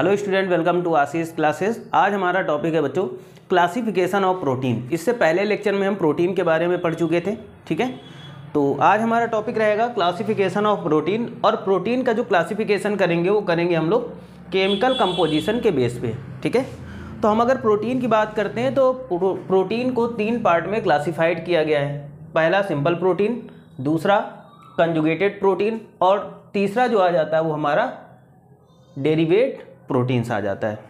Hello student welcome to Ashish classes आज हमारा topic है बच्चों क्लासिफिकेशन ऑफ प्रोटीन इससे पहले लेक्चर में हम प्रोटीन के बारे में पढ़ चुके थे ठीक है तो आज हमारा टॉपिक रहेगा क्लासिफिकेशन ऑफ प्रोटीन और प्रोटीन का जो क्लासिफिकेशन करेंगे वो करेंगे हम लोग केमिकल कंपोजिशन के बेस पे ठीक है तो हम अगर प्रोटीन की बात करते हैं तो प्रोटीन को तीन पार्ट में क्लासिफाइड किया गया है पहला सिंपल प्रोटीन दूसरा कंजुगेटेड प्रोटीन और तीसरा जो आ जाता है वो हमारा डेरीवेट प्रोटीन्स आ जाता है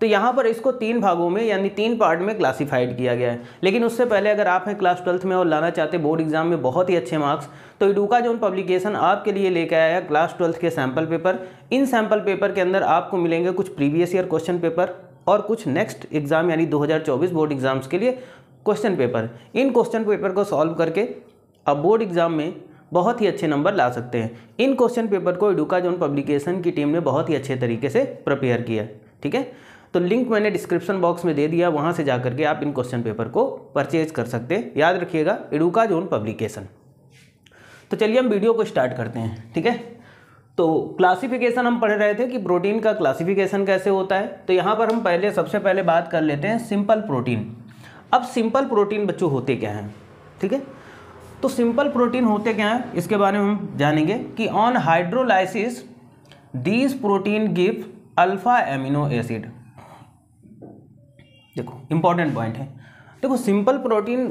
तो यहाँ पर इसको तीन भागों में यानी तीन पार्ट में क्लासिफाइड किया गया है लेकिन उससे पहले अगर आप हैं क्लास ट्वेल्थ में और लाना चाहते बोर्ड एग्जाम में बहुत ही अच्छे मार्क्स तो इडुका जोन पब्लिकेशन आपके लिए लेकर आया है क्लास ट्वेल्थ के सैम्पल पेपर इन सैम्पल पेपर के अंदर आपको मिलेंगे कुछ प्रीवियस ईयर क्वेश्चन पेपर और कुछ नेक्स्ट एग्ज़ाम यानी दो बोर्ड एग्ज़ाम्स के लिए क्वेश्चन पेपर इन क्वेश्चन पेपर को सॉल्व करके अब बोर्ड एग्ज़ाम में बहुत ही अच्छे नंबर ला सकते हैं इन क्वेश्चन पेपर को एडुका जोन पब्लिकेशन की टीम ने बहुत ही अच्छे तरीके से प्रिपेयर किया ठीक है तो लिंक मैंने डिस्क्रिप्शन बॉक्स में दे दिया वहाँ से जा करके आप इन क्वेश्चन पेपर को परचेज कर सकते हैं याद रखिएगा एडुका जोन पब्लिकेशन तो चलिए हम वीडियो को स्टार्ट करते हैं ठीक है तो क्लासिफिकेशन हम पढ़ रहे थे कि प्रोटीन का क्लासिफिकेशन कैसे होता है तो यहाँ पर हम पहले सबसे पहले बात कर लेते हैं सिंपल प्रोटीन अब सिंपल प्रोटीन बच्चों होते क्या हैं ठीक है थीके? तो सिंपल प्रोटीन होते क्या हैं इसके बारे में हम जानेंगे कि on hydrolysis these protein give alpha amino acid देखो इंपॉर्टेंट पॉइंट है देखो सिंपल प्रोटीन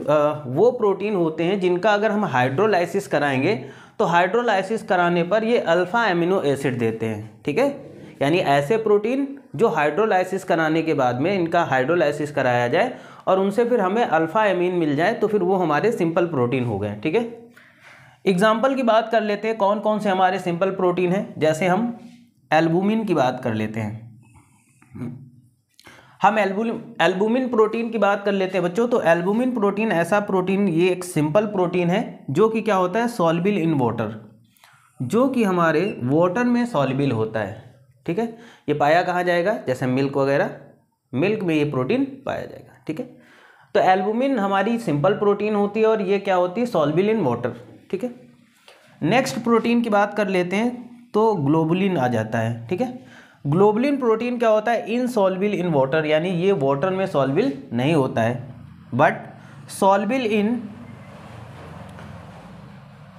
वो प्रोटीन होते हैं जिनका अगर हम हाइड्रोलाइसिस कराएंगे तो हाइड्रोलाइसिस कराने पर ये अल्फ़ा एमिनो एसिड देते हैं ठीक है यानी ऐसे प्रोटीन जो हाइड्रोलाइसिस कराने के बाद में इनका हाइड्रोलाइसिस कराया जाए और उनसे फिर हमें अल्फ़ा एमीन मिल जाए तो फिर वो हमारे सिंपल प्रोटीन हो गए ठीक है एग्जाम्पल की बात कर लेते हैं कौन कौन से हमारे सिंपल प्रोटीन हैं जैसे हम एल्बुमिन की बात कर लेते हैं हम एल्बुमिन एल्बुमिन प्रोटीन की बात कर लेते हैं बच्चों तो एल्बुमिन प्रोटीन ऐसा प्रोटीन ये एक सिंपल प्रोटीन है जो कि क्या होता है सॉलबिल इन वाटर जो कि हमारे वाटर में सॉलबिल होता है ठीक है ये पाया कहाँ जाएगा जैसे मिल्क वगैरह मिल्क में ये प्रोटीन पाया जाएगा ठीक है तो एल्बुमिन हमारी सिंपल प्रोटीन होती है और ये क्या होती है सॉल्बिल इन वाटर ठीक है नेक्स्ट प्रोटीन की बात कर लेते हैं तो ग्लोबुलिन आ जाता है ठीक है ग्लोबुलिन प्रोटीन क्या होता है इनसॉल्बिल इन वाटर यानी ये वाटर में सॉल्बिल नहीं होता है but soluble in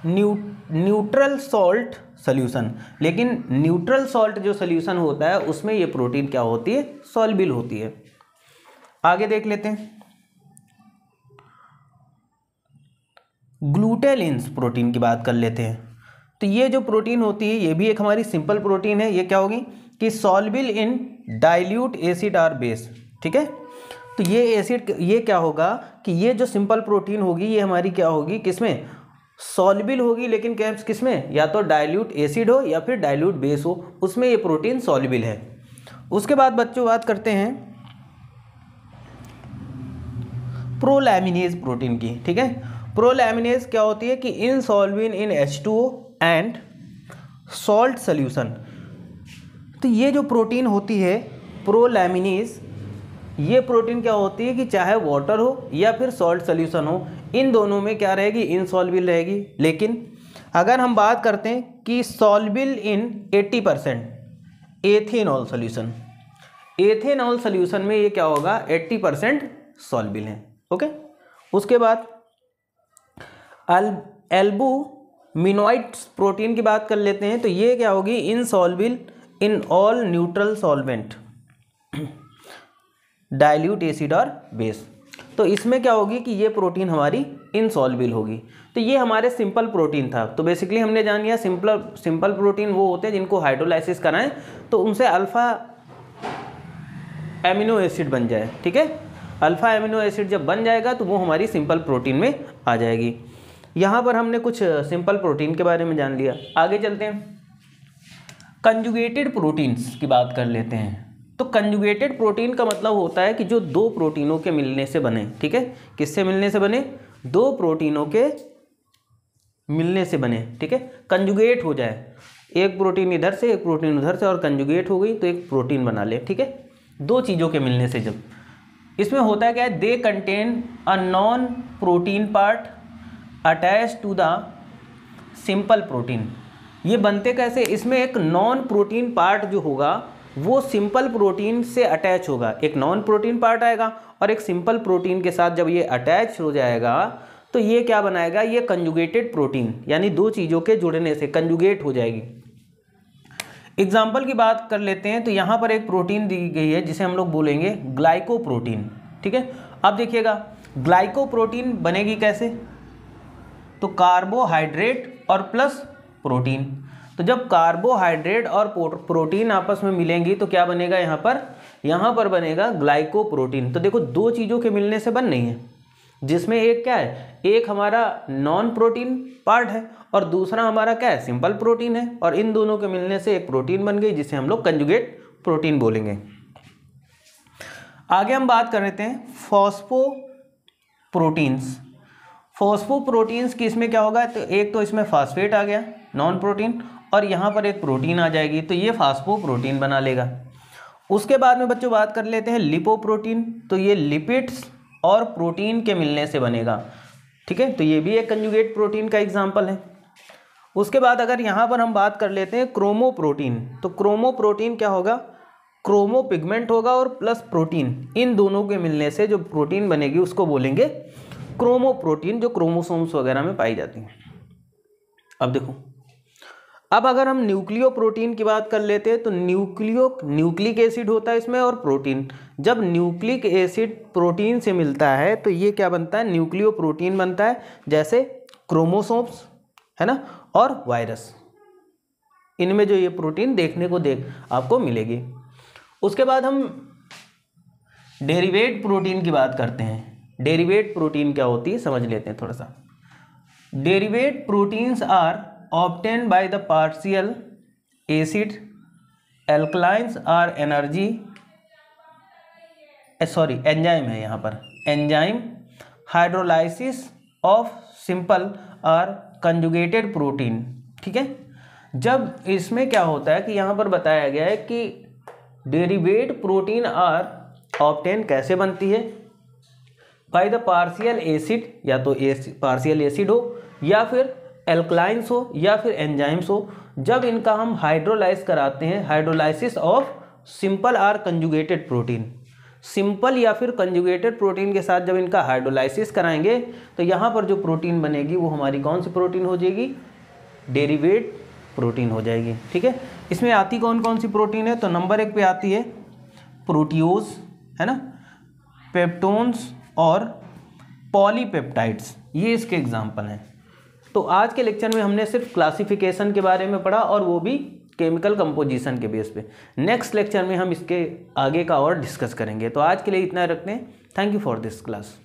new neutral salt solution लेकिन न्यूट्रल सॉल्ट जो सोल्यूशन होता है उसमें ये प्रोटीन क्या होती है सॉल्बिल होती है आगे देख लेते हैं ग्लूटेलिन्स प्रोटीन की बात कर लेते हैं तो ये जो प्रोटीन होती है ये भी एक हमारी सिंपल प्रोटीन है ये क्या होगी कि soluble in dilute acid or base ठीक है तो ये एसिड ये क्या होगा कि ये जो सिंपल प्रोटीन होगी ये हमारी क्या होगी किसमें सॉलिबल होगी लेकिन कैप्स किस में या तो डाइल्यूट एसिड हो या फिर डाइल्यूट बेस हो उसमें ये प्रोटीन सॉलिबल है उसके बाद बच्चों बात करते हैं प्रोलैमिनेज प्रोटीन की ठीक है प्रोलैमिनेज क्या होती है कि insoluble in H two and salt solution तो ये जो प्रोटीन होती है प्रोलैमिनेज ये प्रोटीन क्या होती है कि चाहे वाटर हो या फिर सॉल्ट सल्यूशन हो इन दोनों में क्या रहेगी इनसॉल्विल रहेगी लेकिन अगर हम बात करते हैं कि soluble in 80 percent ethanol solution ethanol solution में ये क्या होगा 80 परसेंट सॉलबिल है ओके उसके बाद अल एल्बू मिनोइट्स प्रोटीन की बात कर लेते हैं तो ये क्या होगी insoluble in all neutral solvent dilute acid और बेस तो इसमें क्या होगी कि ये प्रोटीन हमारी इनसॉल्बिल होगी तो ये हमारे सिंपल प्रोटीन था तो बेसिकली हमने जान लिया सिंपल सिंपल प्रोटीन वो होते हैं जिनको हाइड्रोलाइसिस कराएं तो उनसे अल्फ़ा एमिनो एसिड बन जाए ठीक है अल्फ़ा एमिनो एसिड जब बन जाएगा तो वो हमारी सिंपल प्रोटीन में आ जाएगी यहाँ पर हमने कुछ सिंपल प्रोटीन के बारे में जान लिया आगे चलते हैं कंजुगेटेड प्रोटीन्स की बात कर लेते हैं तो कंजुगेटेड प्रोटीन का मतलब होता है कि जो दो प्रोटीनों के मिलने से बने ठीक है किससे मिलने से बने दो प्रोटीनों के मिलने से बने ठीक है कंजुगेट हो जाए एक प्रोटीन इधर से एक प्रोटीन उधर से और कंजुगेट हो गई तो एक प्रोटीन बना ले ठीक है दो चीज़ों के मिलने से जब इसमें होता है क्या है they contain a non protein part attach to the simple protein ये बनते कैसे इसमें एक नॉन प्रोटीन पार्ट जो होगा वो सिंपल प्रोटीन से अटैच होगा एक नॉन प्रोटीन पार्ट आएगा और एक सिंपल प्रोटीन के साथ जब ये अटैच हो जाएगा तो ये क्या बनाएगा ये कंजुगेटेड प्रोटीन यानी दो चीज़ों के जुड़ने से कंजुगेट हो जाएगी एग्जाम्पल की बात कर लेते हैं तो यहाँ पर एक प्रोटीन दी गई है जिसे हम लोग बोलेंगे ग्लाइको प्रोटीन ठीक है अब देखिएगा ग्लाइको प्रोटीन बनेगी कैसे तो कार्बोहाइड्रेट और प्लस प्रोटीन तो जब कार्बोहाइड्रेट और प्रोटीन आपस में मिलेंगी तो क्या बनेगा यहाँ पर यहाँ पर बनेगा ग्लाइकोप्रोटीन तो देखो दो चीज़ों के मिलने से बन नहीं है जिसमें एक क्या है एक हमारा नॉन प्रोटीन पार्ट है और दूसरा हमारा क्या है सिंपल प्रोटीन है और इन दोनों के मिलने से एक प्रोटीन बन गई जिसे हम लोग कंजुगेट प्रोटीन बोलेंगे आगे हम बात कर लेते हैं फॉस्फो प्रोटीन्स फॉस्फो प्रोटीन्स की इसमें क्या होगा तो एक तो इसमें फास्फेट आ गया नॉन प्रोटीन और यहाँ पर एक प्रोटीन आ जाएगी तो ये फास्फो प्रोटीन बना लेगा उसके बाद में बच्चों बात कर लेते हैं लिपो प्रोटीन तो ये लिपिड्स और प्रोटीन के मिलने से बनेगा ठीक है तो ये भी एक कंजुगेट प्रोटीन का एग्जाम्पल है उसके बाद अगर यहाँ पर हम बात कर लेते हैं क्रोमो प्रोटीन तो क्रोमो प्रोटीन क्या होगा क्रोमो पिगमेंट होगा और प्लस प्रोटीन इन दोनों के मिलने से जो प्रोटीन बनेगी उसको बोलेंगे क्रोमो प्रोटीन जो क्रोमोसोम्स वगैरह में पाई जाती हैं अब देखो अब अगर हम न्यूक्लियो प्रोटीन की बात कर लेते हैं तो न्यूक्लियो न्यूक्लिक एसिड होता है इसमें और प्रोटीन जब न्यूक्लिक एसिड प्रोटीन से मिलता है तो ये क्या बनता है न्यूक्लियो प्रोटीन बनता है जैसे क्रोमोसोम्स है ना और वायरस इनमें जो ये प्रोटीन देखने को देख आपको मिलेगी उसके बाद हम डेरीवेट प्रोटीन की बात करते हैं डेरीवेट प्रोटीन क्या होती है समझ लेते हैं थोड़ा सा derived proteins are obtained by the partial acid alkalines or energy sorry enzyme है यहाँ पर enzyme hydrolysis of simple or conjugated protein ठीक है जब इसमें क्या होता है कि यहाँ पर बताया गया है कि डेरिवेट प्रोटीन आर ऑप्टेन कैसे बनती है बाई द पार्शियल एसिड या तो एसिड पार्शियल एसिड हो या फिर एल्कलाइंस हो या फिर एंजाइम्स हो जब इनका हम हाइड्रोलाइज कराते हैं hydrolysis of simple or conjugated protein simple या फिर कंजुगेटेड प्रोटीन के साथ जब इनका हाइड्रोलाइसिस कराएंगे तो यहाँ पर जो प्रोटीन बनेगी वो हमारी कौन सी प्रोटीन हो जाएगी डेरीवेट प्रोटीन हो जाएगी ठीक है इसमें आती कौन कौन सी प्रोटीन है तो नंबर एक पे आती है प्रोटियोज है ना पेप्टोन्स और पॉलीपेप्टाइड्स ये इसके एग्जाम्पल हैं तो आज के लेक्चर में हमने सिर्फ क्लासिफिकेशन के बारे में पढ़ा और वो भी केमिकल कंपोजिशन के बेस पे नेक्स्ट लेक्चर में हम इसके आगे का और डिस्कस करेंगे तो आज के लिए इतना रखते हैं thank you for this class